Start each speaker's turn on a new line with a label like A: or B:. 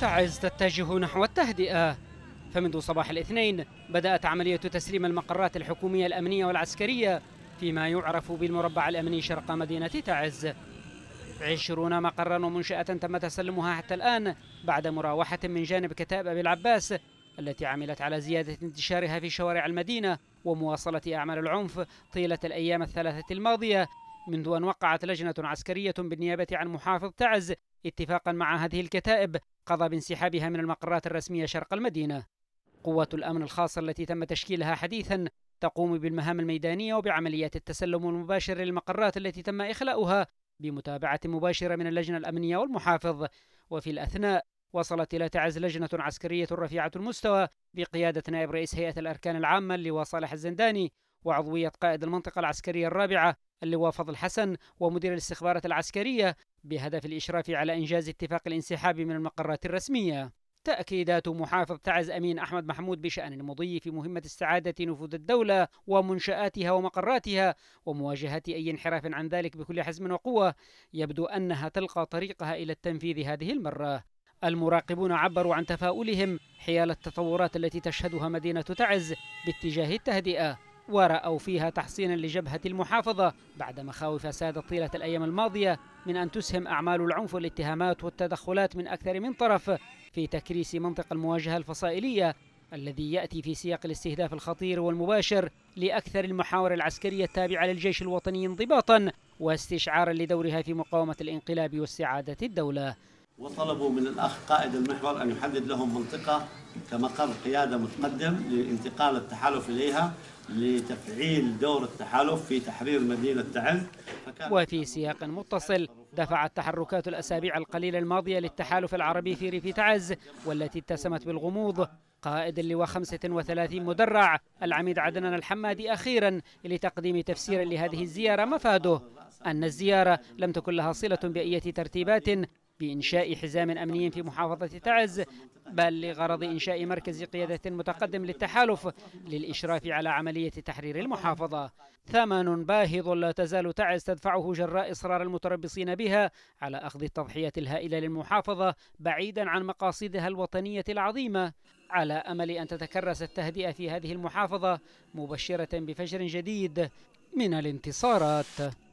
A: تعز تتجه نحو التهدئة فمنذ صباح الاثنين بدأت عملية تسليم المقرات الحكومية الأمنية والعسكرية فيما يعرف بالمربع الأمني شرق مدينة تعز عشرون مقرا ومنشأة تم تسلمها حتى الآن بعد مراوحة من جانب كتاب أبي العباس التي عملت على زيادة انتشارها في شوارع المدينة ومواصلة أعمال العنف طيلة الأيام الثلاثة الماضية منذ أن وقعت لجنة عسكرية بالنيابة عن محافظ تعز اتفاقا مع هذه الكتائب قضى بانسحابها من المقرات الرسمية شرق المدينة قوات الأمن الخاصة التي تم تشكيلها حديثا تقوم بالمهام الميدانية وبعمليات التسلم المباشر للمقرات التي تم إخلاؤها بمتابعة مباشرة من اللجنة الأمنية والمحافظ وفي الأثناء وصلت إلى تعز لجنة عسكرية رفيعة المستوى بقيادة نائب رئيس هيئة الأركان العامة اللواء صالح الزنداني وعضوية قائد المنطقة العسكرية الرابعة اللواء فضل حسن ومدير الاستخبارات العسكرية بهدف الإشراف على إنجاز اتفاق الانسحاب من المقرات الرسمية تأكيدات محافظ تعز أمين أحمد محمود بشأن المضي في مهمة استعادة نفوذ الدولة ومنشآتها ومقراتها ومواجهة أي انحراف عن ذلك بكل حزم وقوة يبدو أنها تلقى طريقها إلى التنفيذ هذه المرة المراقبون عبروا عن تفاؤلهم حيال التطورات التي تشهدها مدينة تعز باتجاه التهدئة ورأوا فيها تحصينا لجبهة المحافظة بعد مخاوف سادت طيلة الأيام الماضية من أن تسهم أعمال العنف والاتهامات والتدخلات من أكثر من طرف في تكريس منطق المواجهة الفصائلية الذي يأتي في سياق الاستهداف الخطير والمباشر لأكثر المحاور العسكرية التابعة للجيش الوطني انضباطا واستشعارا لدورها في مقاومة الانقلاب واستعادة الدولة وطلبوا من الأخ قائد المحور أن يحدد لهم منطقة كمقر قيادة متقدم لانتقال التحالف إليها لتفعيل دور التحالف في تحرير مدينة تعز وفي سياق متصل دفعت تحركات الأسابيع القليلة الماضية للتحالف العربي في ريف تعز والتي اتسمت بالغموض قائد اللواء 35 مدرع العميد عدنان الحمادي أخيرا لتقديم تفسير لهذه الزيارة مفاده أن الزيارة لم تكن لها صلة بأية ترتيبات بإنشاء حزام أمني في محافظة تعز بل لغرض إنشاء مركز قيادة متقدم للتحالف للإشراف على عملية تحرير المحافظة ثمن باهظ لا تزال تعز تدفعه جراء إصرار المتربصين بها على أخذ التضحية الهائلة للمحافظة بعيدا عن مقاصدها الوطنية العظيمة على أمل أن تتكرس التهدئة في هذه المحافظة مبشرة بفجر جديد من الانتصارات